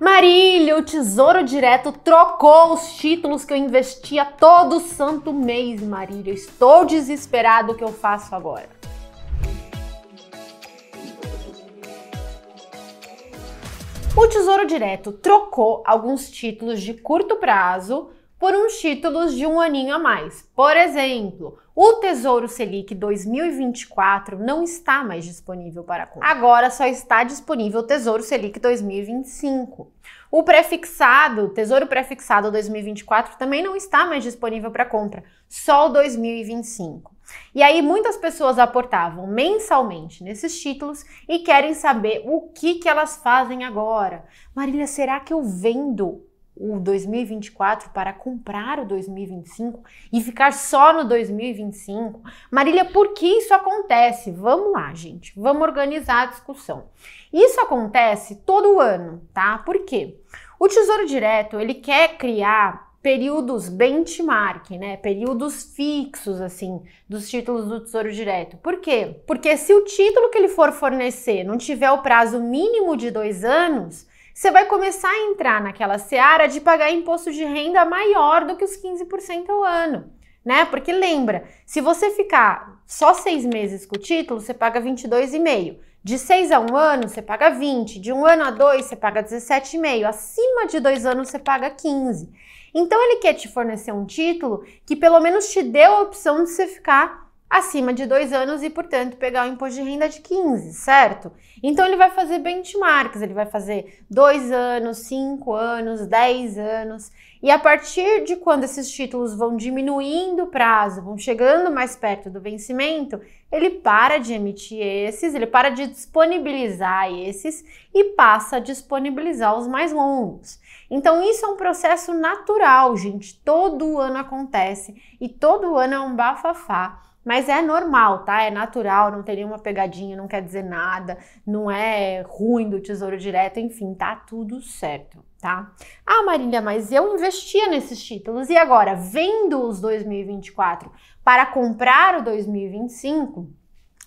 Marília, o Tesouro Direto trocou os títulos que eu investia todo santo mês, Marília. Estou desesperado o que eu faço agora. O Tesouro Direto trocou alguns títulos de curto prazo por uns títulos de um aninho a mais. Por exemplo, o Tesouro Selic 2024 não está mais disponível para compra. Agora só está disponível o Tesouro Selic 2025. O prefixado, Tesouro Prefixado 2024 também não está mais disponível para compra, só o 2025. E aí muitas pessoas aportavam mensalmente nesses títulos e querem saber o que, que elas fazem agora. Marília, será que eu vendo o 2024 para comprar o 2025 e ficar só no 2025? Marília, por que isso acontece? Vamos lá, gente, vamos organizar a discussão. Isso acontece todo ano, tá? Por quê? O Tesouro Direto, ele quer criar períodos benchmark, né? Períodos fixos assim dos títulos do Tesouro Direto. Por quê? Porque se o título que ele for fornecer não tiver o prazo mínimo de dois anos, você vai começar a entrar naquela seara de pagar imposto de renda maior do que os 15% ao ano. Né? Porque lembra, se você ficar só seis meses com o título, você paga 22,5. De seis a um ano, você paga 20. De um ano a dois, você paga 17,5. Acima de dois anos, você paga 15. Então, ele quer te fornecer um título que pelo menos te dê a opção de você ficar acima de dois anos e, portanto, pegar o imposto de renda de 15, certo? Então ele vai fazer benchmarks, ele vai fazer dois anos, cinco anos, dez anos, e a partir de quando esses títulos vão diminuindo o prazo, vão chegando mais perto do vencimento, ele para de emitir esses, ele para de disponibilizar esses e passa a disponibilizar os mais longos. Então, isso é um processo natural, gente. Todo ano acontece e todo ano é um bafafá mas é normal, tá? É natural, não tem nenhuma pegadinha, não quer dizer nada, não é ruim do tesouro direto, enfim, tá tudo certo, tá? Ah, Marília, mas eu investia nesses títulos e agora, vendo os 2024 para comprar o 2025,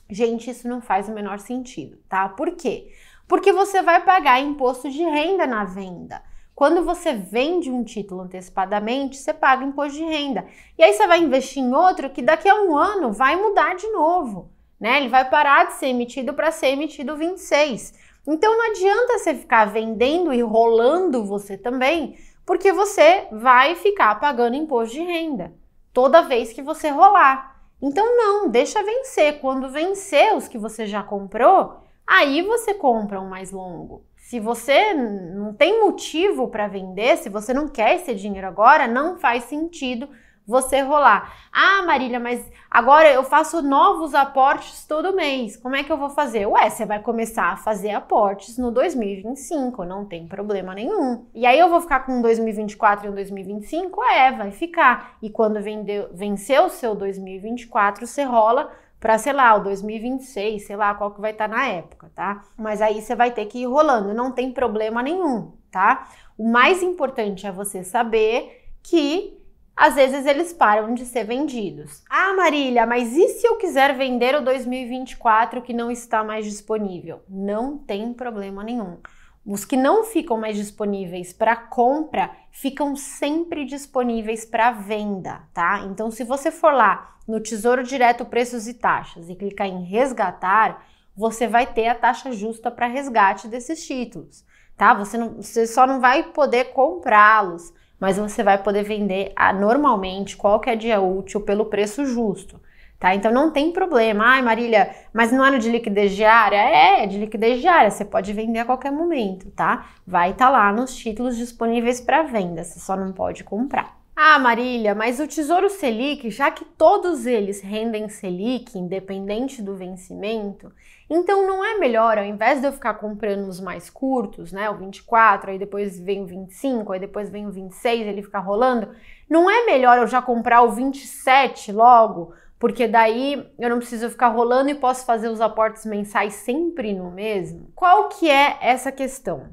gente, isso não faz o menor sentido, tá? Por quê? Porque você vai pagar imposto de renda na venda. Quando você vende um título antecipadamente, você paga imposto de renda. E aí você vai investir em outro que daqui a um ano vai mudar de novo. Né? Ele vai parar de ser emitido para ser emitido 26. Então não adianta você ficar vendendo e rolando você também, porque você vai ficar pagando imposto de renda toda vez que você rolar. Então não, deixa vencer. Quando vencer os que você já comprou, aí você compra um mais longo. Se você não tem motivo para vender, se você não quer esse dinheiro agora, não faz sentido você rolar. Ah, Marília, mas agora eu faço novos aportes todo mês. Como é que eu vou fazer? Ué, você vai começar a fazer aportes no 2025, não tem problema nenhum. E aí eu vou ficar com 2024 e um 2025? É, vai ficar. E quando vender, vencer o seu 2024, você rola para, sei lá, o 2026, sei lá qual que vai estar tá na época, tá? Mas aí você vai ter que ir rolando, não tem problema nenhum, tá? O mais importante é você saber que às vezes eles param de ser vendidos. Ah, Marília, mas e se eu quiser vender o 2024 que não está mais disponível? Não tem problema nenhum. Os que não ficam mais disponíveis para compra ficam sempre disponíveis para venda, tá? Então, se você for lá no Tesouro Direto Preços e Taxas e clicar em resgatar, você vai ter a taxa justa para resgate desses títulos, tá? Você, não, você só não vai poder comprá-los, mas você vai poder vender a, ah, normalmente qualquer dia útil pelo preço justo. Tá? Então não tem problema. Ai, Marília, mas não é de liquidez diária? É, é de liquidez diária, você pode vender a qualquer momento, tá? Vai estar tá lá nos títulos disponíveis para venda, você só não pode comprar. Ah, Marília, mas o Tesouro Selic, já que todos eles rendem Selic, independente do vencimento, então não é melhor, ao invés de eu ficar comprando os mais curtos, né, o 24, aí depois vem o 25, aí depois vem o 26, ele fica rolando, não é melhor eu já comprar o 27 logo? porque daí eu não preciso ficar rolando e posso fazer os aportes mensais sempre no mesmo. Qual que é essa questão?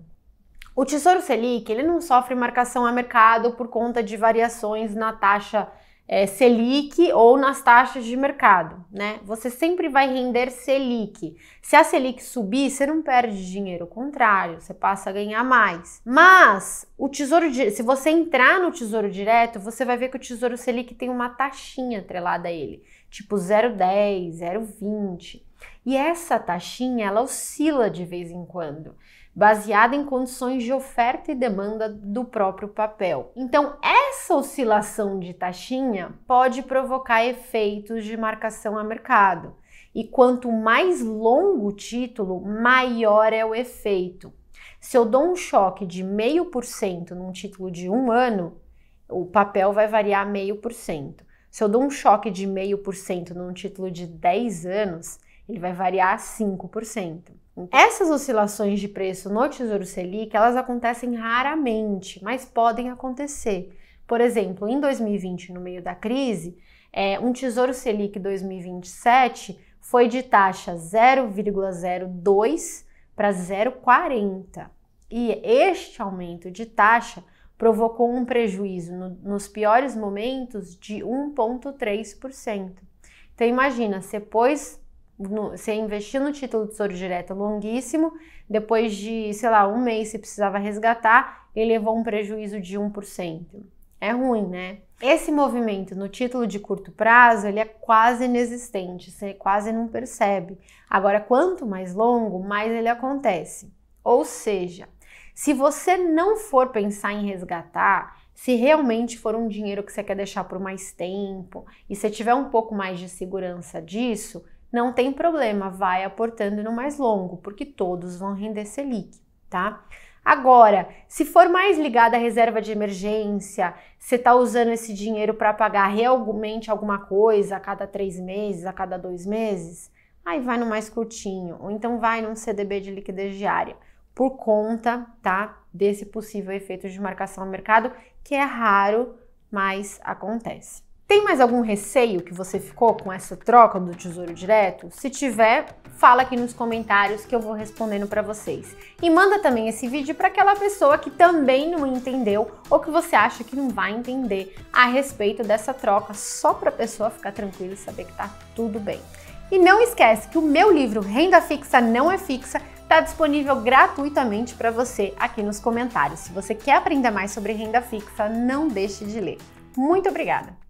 O Tesouro Selic, ele não sofre marcação a mercado por conta de variações na taxa é, Selic ou nas taxas de mercado, né? Você sempre vai render Selic. Se a Selic subir, você não perde dinheiro, ao contrário, você passa a ganhar mais. Mas o Tesouro, se você entrar no Tesouro Direto, você vai ver que o Tesouro Selic tem uma taxinha atrelada a ele tipo 0,10, 0,20. E essa taxinha ela oscila de vez em quando, baseada em condições de oferta e demanda do próprio papel. Então, essa oscilação de taxinha pode provocar efeitos de marcação a mercado. E quanto mais longo o título, maior é o efeito. Se eu dou um choque de 0,5% num título de um ano, o papel vai variar 0,5%. Se eu dou um choque de 0,5% num título de 10 anos, ele vai variar 5%. Então, essas oscilações de preço no Tesouro Selic, elas acontecem raramente, mas podem acontecer. Por exemplo, em 2020, no meio da crise, é, um Tesouro Selic 2027 foi de taxa 0,02 para 0,40. E este aumento de taxa provocou um prejuízo no, nos piores momentos de 1,3%. Então imagina, você pôs, no, você investiu no título do Tesouro Direto longuíssimo, depois de, sei lá, um mês você precisava resgatar, ele levou um prejuízo de 1%. É ruim, né? Esse movimento no título de curto prazo, ele é quase inexistente, você quase não percebe. Agora, quanto mais longo, mais ele acontece. Ou seja, se você não for pensar em resgatar, se realmente for um dinheiro que você quer deixar por mais tempo e você tiver um pouco mais de segurança disso, não tem problema, vai aportando no mais longo, porque todos vão render Selic, tá? Agora, se for mais ligada à reserva de emergência, você está usando esse dinheiro para pagar realmente alguma coisa a cada três meses, a cada dois meses, aí vai no mais curtinho, ou então vai num CDB de liquidez diária por conta, tá, desse possível efeito de marcação ao mercado, que é raro, mas acontece. Tem mais algum receio que você ficou com essa troca do Tesouro Direto? Se tiver, fala aqui nos comentários que eu vou respondendo para vocês. E manda também esse vídeo para aquela pessoa que também não entendeu ou que você acha que não vai entender a respeito dessa troca, só para a pessoa ficar tranquila e saber que tá tudo bem. E não esquece que o meu livro Renda Fixa Não é Fixa está disponível gratuitamente para você aqui nos comentários. Se você quer aprender mais sobre renda fixa, não deixe de ler. Muito obrigada!